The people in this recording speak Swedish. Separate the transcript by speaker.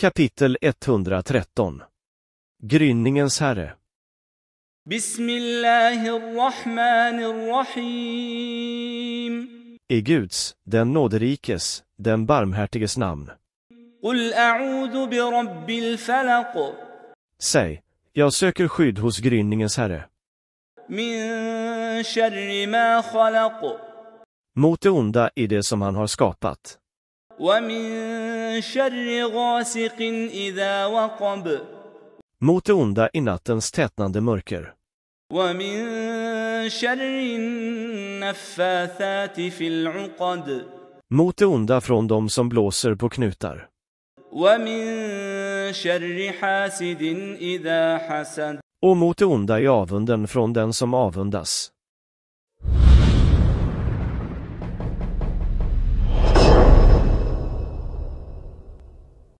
Speaker 1: Kapitel 113 Gryningens herre
Speaker 2: Bismillahirrahmanirrahim
Speaker 1: I Guds, den nåderikes, den barmhärtiges namn. Säg, jag söker skydd hos gryningens herre. Mot det onda i det som han har skapat.
Speaker 2: شر غاسق إذا وقب
Speaker 1: Mot det onda i nattens tätnande mörker. Mot det onda från de som blåser på knutar. Och mot det onda i avunden från den som avundas.